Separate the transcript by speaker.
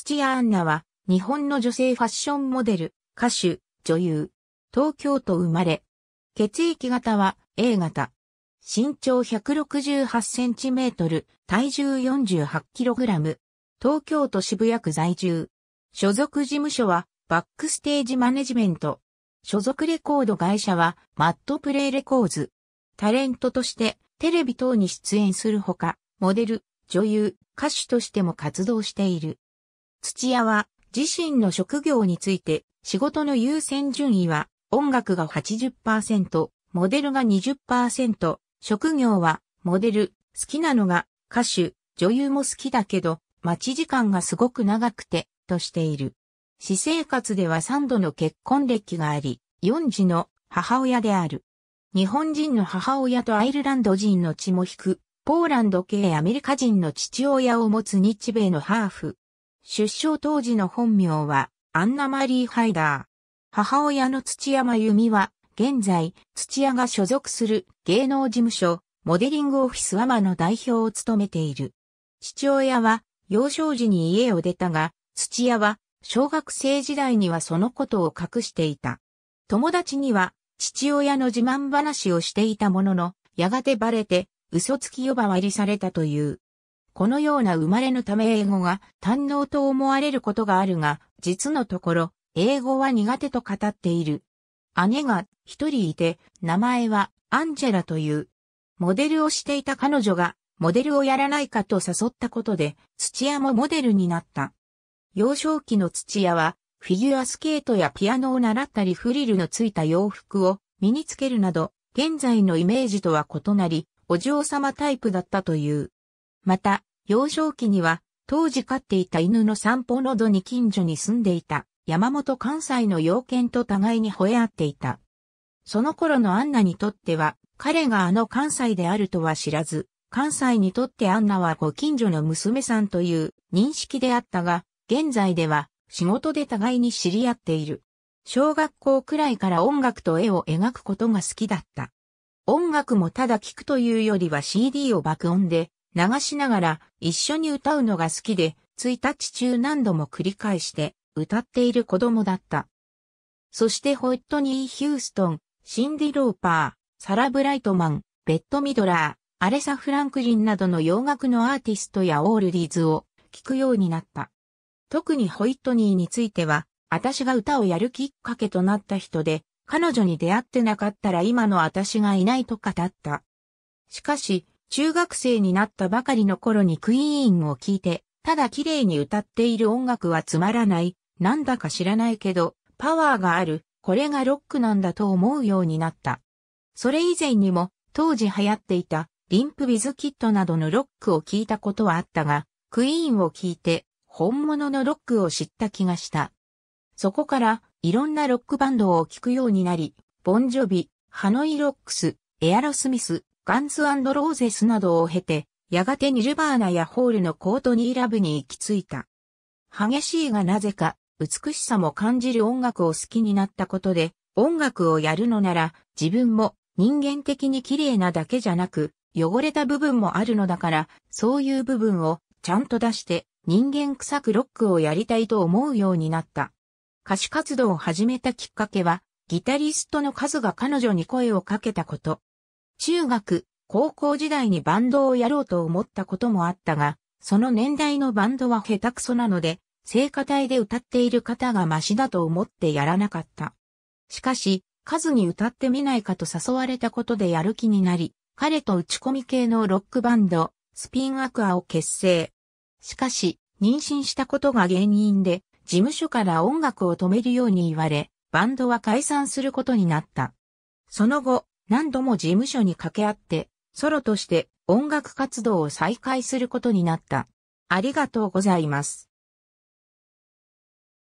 Speaker 1: スチアンナは、日本の女性ファッションモデル、歌手、女優。東京都生まれ。血液型は A 型。身長168センチメートル、体重48キログラム。東京都渋谷区在住。所属事務所は、バックステージマネジメント。所属レコード会社は、マットプレイレコーズ。タレントとして、テレビ等に出演するほか、モデル、女優、歌手としても活動している。土屋は自身の職業について仕事の優先順位は音楽が80%、モデルが20%、職業はモデル、好きなのが歌手、女優も好きだけど待ち時間がすごく長くてとしている。私生活では3度の結婚歴があり、4児の母親である。日本人の母親とアイルランド人の血も引く、ポーランド系アメリカ人の父親を持つ日米のハーフ。出生当時の本名は、アンナマリー・ハイダー。母親の土山由美は、現在、土屋が所属する芸能事務所、モデリングオフィスアマの代表を務めている。父親は、幼少時に家を出たが、土屋は、小学生時代にはそのことを隠していた。友達には、父親の自慢話をしていたものの、やがてバレて、嘘つき呼ばわりされたという。このような生まれのため英語が堪能と思われることがあるが、実のところ、英語は苦手と語っている。姉が一人いて、名前はアンジェラという。モデルをしていた彼女が、モデルをやらないかと誘ったことで、土屋もモデルになった。幼少期の土屋は、フィギュアスケートやピアノを習ったりフリルのついた洋服を身につけるなど、現在のイメージとは異なり、お嬢様タイプだったという。また、幼少期には、当時飼っていた犬の散歩のどに近所に住んでいた、山本関西の妖犬と互いに吠え合っていた。その頃のアンナにとっては、彼があの関西であるとは知らず、関西にとってアンナはご近所の娘さんという認識であったが、現在では仕事で互いに知り合っている。小学校くらいから音楽と絵を描くことが好きだった。音楽もただ聴くというよりは CD を爆音で流しながら一緒に歌うのが好きで、1日中何度も繰り返して歌っている子供だった。そしてホイットニー・ヒューストン、シンディ・ローパー、サラ・ブライトマン、ベッド・ミドラー、アレサ・フランクリンなどの洋楽のアーティストやオールディーズを聴くようになった。特にホイットニーについては、私が歌をやるきっかけとなった人で、彼女に出会ってなかったら今の私がいないと語った。しかし、中学生になったばかりの頃にクイーンを聴いて、ただ綺麗に歌っている音楽はつまらない、なんだか知らないけど、パワーがある、これがロックなんだと思うようになった。それ以前にも、当時流行っていた、リンプビズキットなどのロックを聞いたことはあったが、クイーンを聞いて、本物のロックを知った気がした。そこから、いろんなロックバンドを聴くようになり、ボンジョビ、ハノイロックス、エアロスミス、ガンズローゼスなどを経て、やがてニルバーナやホールのコートニーラブに行き着いた。激しいがなぜか、美しさも感じる音楽を好きになったことで、音楽をやるのなら、自分も人間的に綺麗なだけじゃなく、汚れた部分もあるのだから、そういう部分をちゃんと出して人間臭くロックをやりたいと思うようになった。歌手活動を始めたきっかけは、ギタリストの数が彼女に声をかけたこと。中学、高校時代にバンドをやろうと思ったこともあったが、その年代のバンドは下手くそなので、聖歌隊で歌っている方がマシだと思ってやらなかった。しかし、数に歌ってみないかと誘われたことでやる気になり、彼と打ち込み系のロックバンド、スピンアクアを結成。しかし、妊娠したことが原因で、事務所から音楽を止めるように言われ、バンドは解散することになった。その後、何度も事務所に掛け合って、ソロとして音楽活動を再開することになった。ありがとうございます。